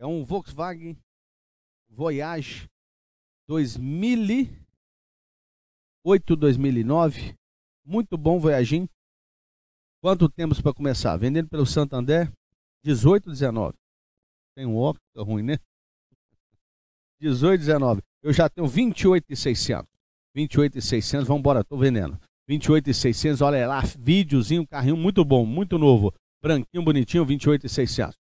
É um Volkswagen Voyage 2008, 2009. Muito bom, Voyagin. Quanto temos para começar? Vendendo pelo Santander, 18, 19. Tem um óculos, tá ruim, né? 18, 19. Eu já tenho 28,600. 28,600, vamos embora, tô vendendo. 28,600, olha lá, videozinho, carrinho muito bom, muito novo. Branquinho, bonitinho, 28,600.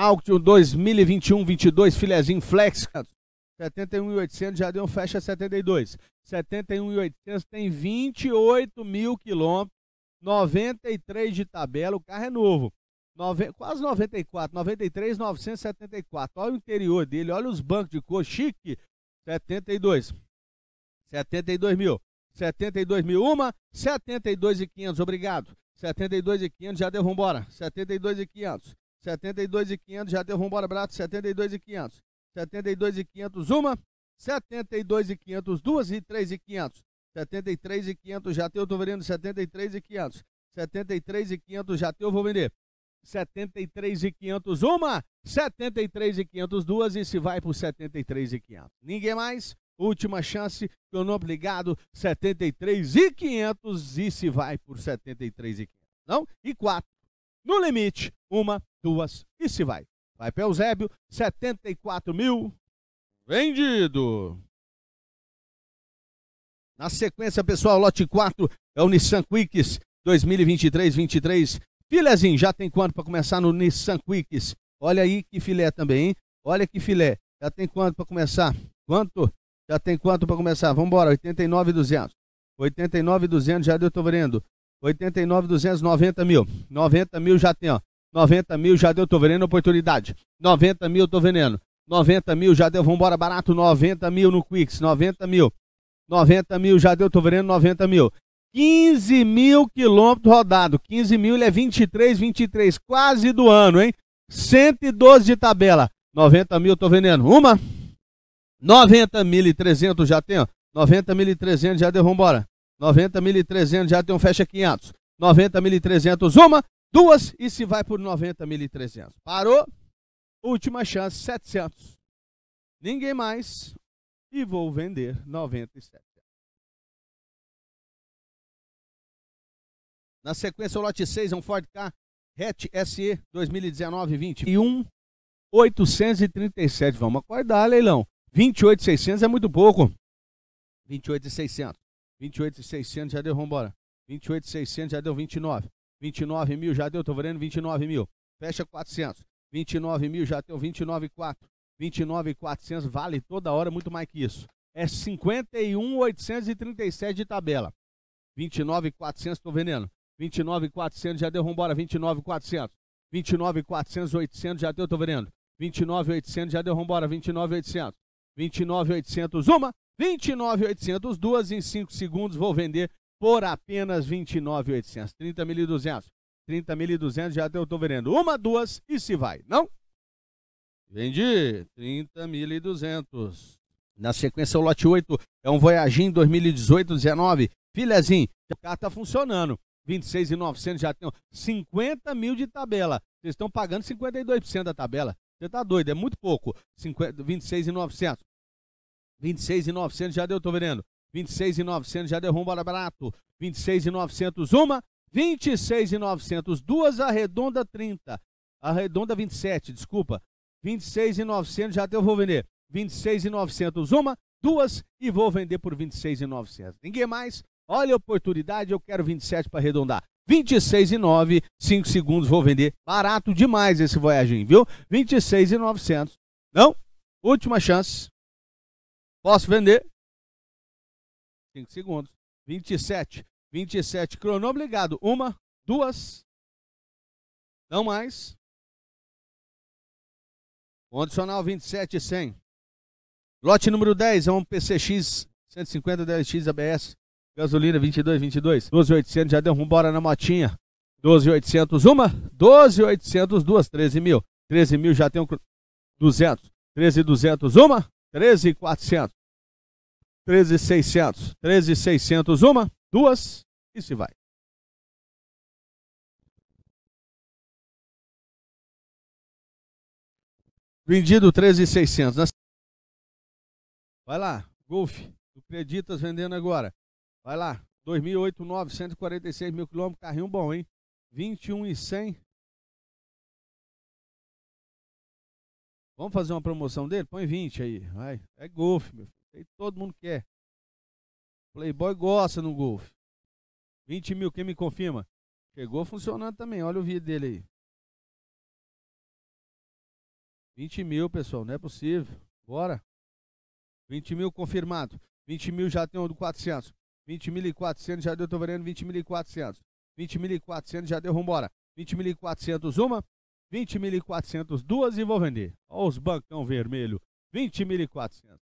Action 2021 22 filezinho flex, 71.800 já deu um fecha 72. 71.800 tem 28 mil quilômetros, 93 de tabela, o carro é novo. Nove, quase 94, 93, 974. Olha o interior dele, olha os bancos de cor, chique, 72. 72 mil. 72 mil uma, 72 e 500, obrigado. 72 e 500, já deu, vambora. 72 e 500. 72,500, já teve um bora brato, 72,500. 72,500, uma. 72,500, duas e 3,500. 73,500, já teu, tô vendendo 73,500. 73,500, já teu, vou vender. 73,500, uma. 73,500, duas e se vai por 73,500. Ninguém mais? Última chance, eu não ligado, 73,500 e se vai por 73,500. Não? E quatro. No limite, uma duas e se vai. Vai para Eusébio, 74 mil, vendido. Na sequência, pessoal, lote 4 é o Nissan Quicks 2023-23. filézinho já tem quanto para começar no Nissan Quicks? Olha aí que filé também, hein? Olha que filé. Já tem quanto para começar? Quanto? Já tem quanto para começar? Vamos embora, 89,200. 89,200 já deu, tô vendo. 89,290 mil. 90 mil já tem, ó. 90 mil, já deu, tô vendendo oportunidade. 90 mil, tô vendendo. 90 mil, já deu, vambora barato, 90 mil no Quix, 90 mil. 90 mil, já deu, tô vendendo 90 mil. 15 mil quilômetros rodados. 15 mil, ele é 23, 23, quase do ano, hein? 112 de tabela. 90 mil, tô vendendo. Uma. 90 mil e 300 já tem, ó. 90 mil e 300 já deu, vambora. 90 mil e 300 já tem um fecha 500. 90 mil e 300, uma. Duas e se vai por 90.300. Parou. Última chance, 700. Ninguém mais. E vou vender 97. Na sequência, o lote 6 é um Ford K Hatch SE 2019-20. E um 837. Vamos acordar, leilão. 28,600 é muito pouco. 28,600. 28,600 já deu, vamos embora. 28,600 já deu 29. 29 mil, já deu, estou valendo 29 mil. Fecha 400. 29 mil, já deu 29,4. 29,400 vale toda hora muito mais que isso. É 51,837 de tabela. 29,400, estou vendendo. 29,400 já deu, vambora, 29,400. 29,400, 800 já deu, estou vendendo. 29,800 já deu, vambora, 29,800. 29,800, uma. 29,800, duas em 5 segundos, vou vender por apenas 29,800. 30.200. 30.200 já eu estou vendendo uma, duas e se vai, não? Vendi 30.200. Na sequência, o lote 8 é um Voyagin 2018-19. Filhazinho, o carro está funcionando. 26.900 já tem 50 mil de tabela. Vocês estão pagando 52% da tabela. Você está doido, é muito pouco. 26.900. 26.900 já deu, estou vendendo. 26,900 já derruba o barato. 26,900 uma, 26,900 duas, arredonda 30. Arredonda 27, desculpa. 26,900 já até eu vou vender. 26,900 uma, duas e vou vender por 26,900. Ninguém mais. Olha a oportunidade, eu quero 27 para arredondar. 26,900, 5 segundos vou vender. Barato demais esse Voyagem, viu? 26,900. Não? Última chance. Posso vender? 5 segundos. 27. 27. Cronômetro ligado. Uma, duas. Não mais. Condicional 27 100. Lote número 10 é um PCX 150 DLX ABS. Gasolina 22, 22. 12,800 já deu um bora na motinha. 12,800 uma. 12,800 duas. 13 mil. 13 mil já tem um 200. 13,200 uma. 13,400. 13,600. 13,600 uma, duas e se vai. Vendido 13,600. Vai lá, Golf. Tu acreditas vendendo agora. Vai lá, 2008, 9, 146 mil quilômetros. Carrinho bom, hein? 21,100. Vamos fazer uma promoção dele? Põe 20 aí. Vai. É Golf, meu filho. Aí todo mundo quer. Playboy gosta no Golf. 20 mil, quem me confirma? Chegou funcionando também, olha o vídeo dele aí. 20 mil, pessoal, não é possível. Bora. 20 mil confirmado. 20 mil já tem um do 400. 20 mil e 400 já deu, tô mil e 400 já deu, vambora. 20 mil e 400, uma, 20 mil e 400, duas e vou vender. Olha os bancão vermelho. 400.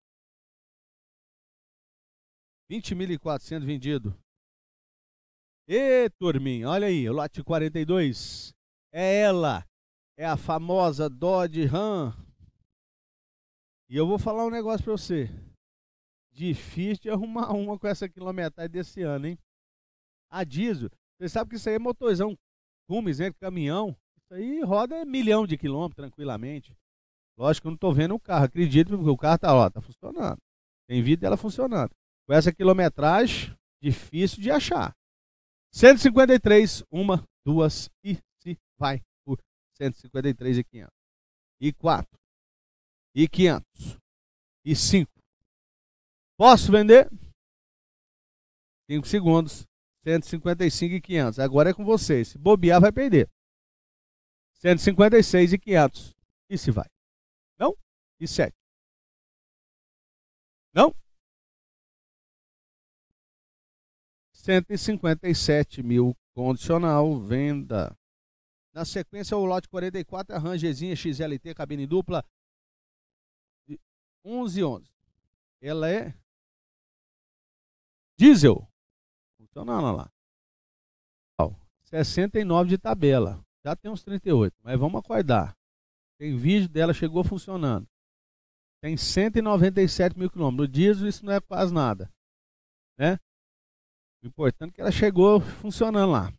20.400 vendido. E turminha, olha aí, o lote 42. É ela, é a famosa Dodge Ram. E eu vou falar um negócio para você. Difícil de arrumar uma com essa quilometragem desse ano, hein? A diesel, você sabe que isso aí é motorzão, cumes, né? Caminhão. Isso aí roda milhão de quilômetros tranquilamente. Lógico que eu não estou vendo o carro, acredito, porque o carro tá, ó, tá funcionando. Tem vida dela funcionando. Com essa quilometragem, difícil de achar. 153, uma, duas e se vai por 153 e 500. E 4. E 500. E 5. Posso vender? 5 segundos. 155 e 500. Agora é com vocês. Se bobear, vai perder. 156 e 500. E se vai? Não? E 7? Não? 157 mil condicional, venda. Na sequência, o lote 44, a Rangezinha XLT, cabine dupla, 11. Ela é diesel. Funcionando lá. 69 de tabela. Já tem uns 38, mas vamos acordar. Tem vídeo dela, chegou funcionando. Tem 197 mil quilômetros. No diesel isso não é quase nada. Né? O importante é que ela chegou funcionando lá.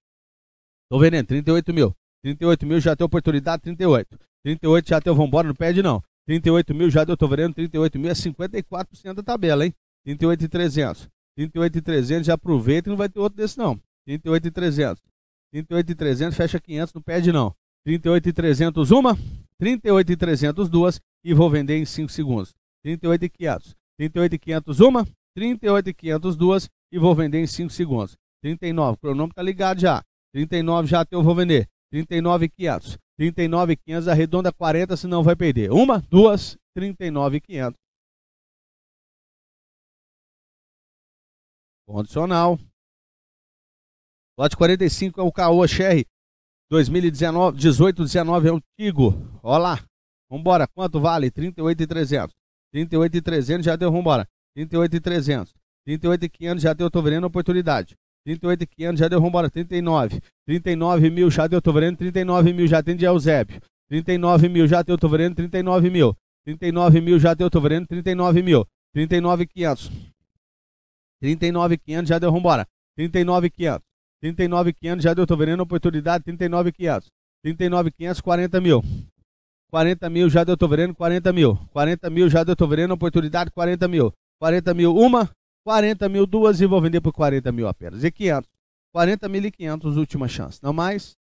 Tô vendendo 38 mil. 38 mil já tem oportunidade, 38. 38 já tem vambora, não perde não. 38 mil já deu, tô vendendo 38 mil, é 54% da tabela, hein? 38,300. 38,300 já aproveita e não vai ter outro desse não. 38,300. 38,300 fecha 500, não perde não. 38,300 uma, 38,300 duas e vou vender em 5 segundos. 38,500. 38,500 uma, 38,500 duas e vou vender em 5 segundos. 39, o cronômetro está ligado já. 39 já até eu vou vender. 39,500. 39,500, arredonda 40, senão vai perder. Uma, duas, 39,500. Condicional. Lote 45 é o Caoa Sherry 2019, 18, 19 é o Tigo. Ó lá. Vambora. Quanto vale? 38,300. 38,300 já deu. Vambora. 38,300. 38 e 500 já deu, tô vendo oportunidade. 38 e 500 já deu, vamos embora. 39. 39 mil já deu, tô vendo. 39 mil já tem de Eusébio. 39 mil já deu, tô vendo. 39 mil. 39 mil já deu, tô vendo. 39 mil. 39 500. 39 500 já deu, vambora. 39 500. 39 500 já deu, tô vendo oportunidade. 39 500. 39 500, 40 mil. 40 mil já deu, tô vendo. 40 mil. 40 mil já deu, tô vendo oportunidade. 40 mil. 40 mil, uma. 40 mil, duas e vou vender por 40 mil apenas. E 500. 40 mil e 500, última chance. Não mais?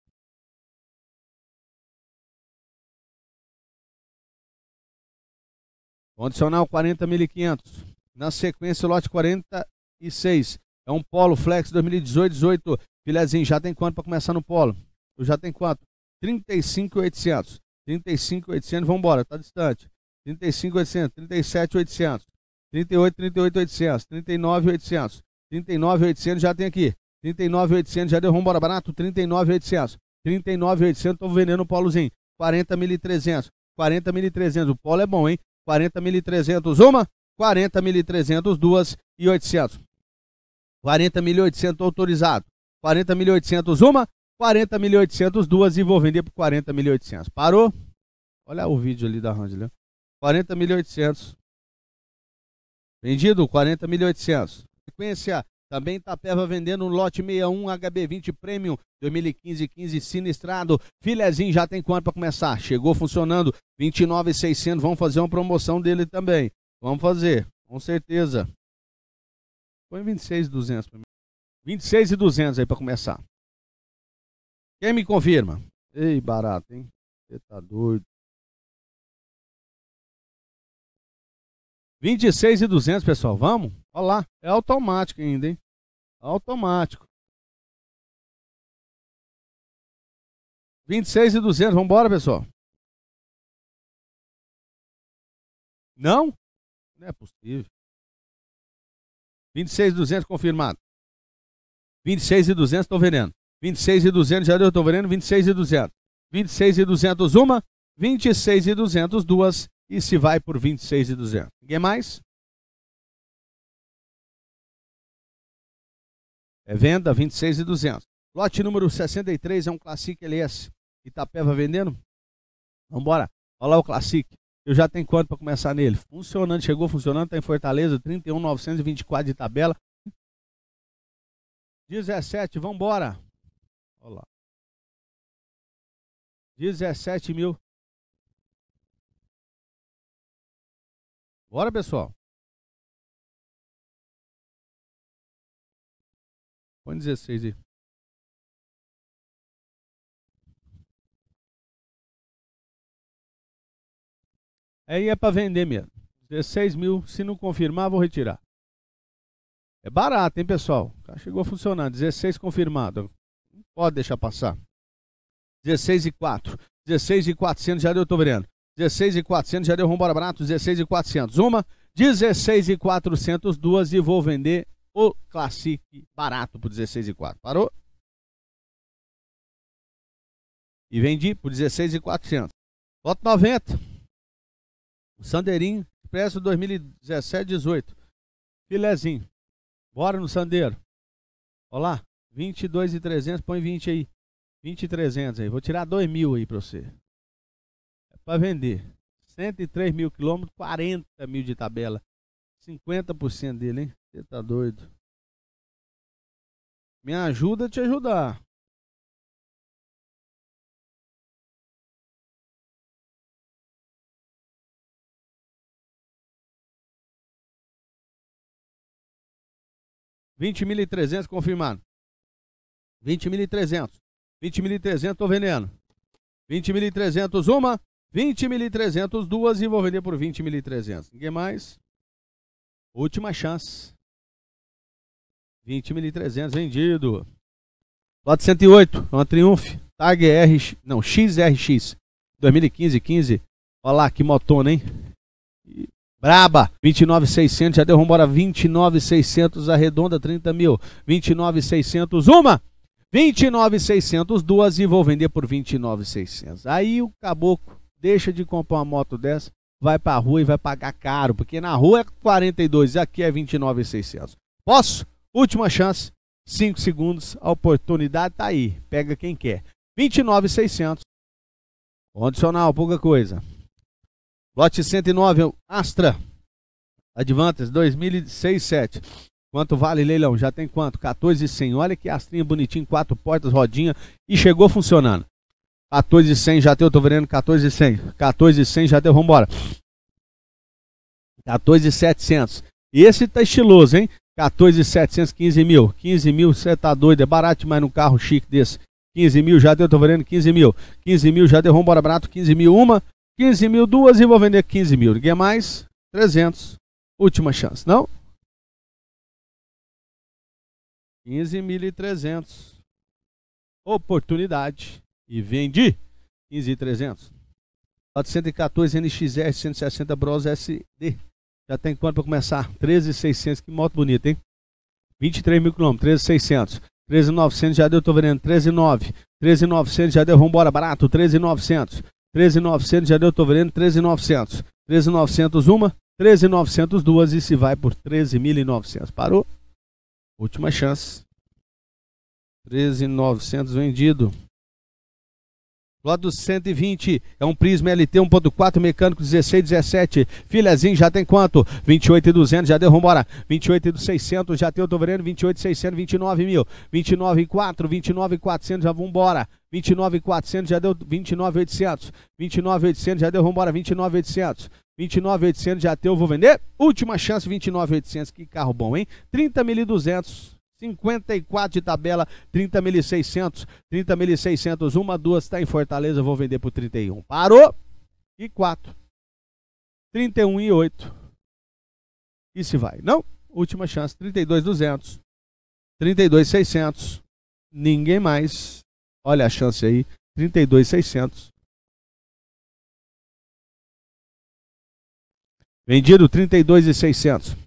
Condicional 40 mil e 500. Na sequência, lote 46. É um Polo Flex 2018, 18. Filézinho, já tem quanto para começar no Polo? Já tem quanto? 35,800. 35,800, vamos embora, está distante. 35,800, 37,800. 38, 38, 800. 39, 800. 39, 800 já tem aqui. 39, 800 já deu. Vambora, barato. 39, 800. 39, 800. Estou vendendo o Paulozinho. 40, 1.300. 40, 1.300. O Paulo é bom, hein? 40, 1.300. Uma. 40, 1.300. Duas. E 800. 40, 1.800 autorizado. 40, 1.800. Uma. 40, 1.800. Duas. E vou vender por 40, 1.800. Parou? Olha o vídeo ali da Rangel. 40.800. Né? Vendido 40.800. Sequência, também Tapeva vendendo um lote 61 HB20 Premium 2015-15 sinistrado. Filezinho já tem quanto para começar? Chegou funcionando 29.600. Vamos fazer uma promoção dele também. Vamos fazer, com certeza. Põe 26.200 para mim. 26.200 aí para começar. Quem me confirma? Ei, barato, hein? Você tá doido. 26 e 200, pessoal, vamos? Olha lá, é automático ainda, hein? Automático. 26 e 200, vamos embora, pessoal. Não? Não é possível. 26 e 200 confirmado. 26 e 200 estou vendendo. 26 e 200 já deu, estou vendendo 26 e 200. 26 e 200 uma, 26 e 200 duas, e se vai por 26,200. Ninguém mais? É venda 26,200. Lote número 63 é um Classic LS. Itapeva vendendo? Vambora. Olha lá o Classic. Eu já tenho quanto para começar nele? Funcionando, chegou funcionando, está em Fortaleza, 31,924 de tabela. 17, vambora. Olha lá. 17 mil. Bora, pessoal! Põe 16 aí. Aí é, é para vender mesmo. 16 mil. Se não confirmar, vou retirar. É barato, hein, pessoal? Chegou a funcionar. 16 confirmado. Não pode deixar passar. 16 e 4. 16 e 400 já deu, tô vendo. 16 e 400, já deu rumo bora barato, 16 e 400 uma, 16 e 400 duas e vou vender o Classic barato por 16 e 4. Parou? E vendi por 16 e 400. Loto 90. O Sandeirinho, preço 2017-18. Filezinho. Bora no Sandeiro. Olá, 22 e 300, põe 20 aí. 20 e 300 aí. Vou tirar 2 mil aí pra você para vender. 103 mil quilômetros, 40 mil de tabela. 50% dele, hein? Você tá doido. Me ajuda a te ajudar. Vinte trezentos confirmado. 20.300. 20.300 e tô vendendo. 20.300 mil e uma. 20.300, duas e vou vender por 20.300. Ninguém mais. Última chance. 20.300 vendido. Lote 108, é uma Triumph. Tag R, não, XRX 2015, 15. Olha lá que motona, hein? Braba, 29,600, já deu rumbora, 29,600, arredonda, 30 mil, 29,600, uma, 29,600, duas, e vou vender por 29,600. Aí o caboclo Deixa de comprar uma moto dessa, vai para a rua e vai pagar caro, porque na rua é 42 e aqui é 29,600. Posso? Última chance, 5 segundos, a oportunidade tá aí, pega quem quer. 29,600. Condicional, pouca coisa. Lote 109, Astra. Advantas 2006-7. Quanto vale leilão? Já tem quanto? 14,100. Olha que astrinha bonitinho, quatro portas, rodinha e chegou funcionando. 14,100 já deu, tô vendo 14,100. 14,100 já deu, vamos embora. 14,700. Esse tá estiloso, hein? 14,700, 15 mil. 15 mil, você tá doido, é barato demais num carro chique desse. 15 mil já deu, tô vendo 15 mil. 15 mil já deu, vamos embora barato, 15 mil uma. 15 mil duas e vou vender 15 mil. Ninguém mais, 300. Última chance, não? 15.300. Oportunidade e vendi 15,300. 414 NXR 160 Bros SD. Já tem quanto para começar? 13,600. Que moto bonita, hein? 23 mil quilômetros, 13,600. 13,900 já deu, tô vendendo. 13.900 13,900 já deu, vambora, barato. 13,900. 13,900 já deu, tô vendendo. 13,900. 13,900 uma, 13,900 duas e se vai por 13.900. Parou? Última chance. 13.900 vendido. Lotus 120, é um Prisma LT 1.4 mecânico 16 17. Filhazinho já tem quanto? 28 e 200, já deu vambora. 28 e 600, já tem o Tovereno 28 e 600, 29 mil. 29 e 4, 29 e 400, já vambora. 29 e 400, já deu 29 800. 29 800, já deu vambora. 29 800. 29 800, já deu, vou vender. Última chance, 29 800, que carro bom, hein? 30 mil e 200. 54 de tabela, 30.600, 30.600, uma, duas, está em Fortaleza, vou vender por 31. Parou! E 4. 31 e 8. E se vai? Não? Última chance, 32.200, 32.600, ninguém mais. Olha a chance aí, 32.600. Vendido 32.600.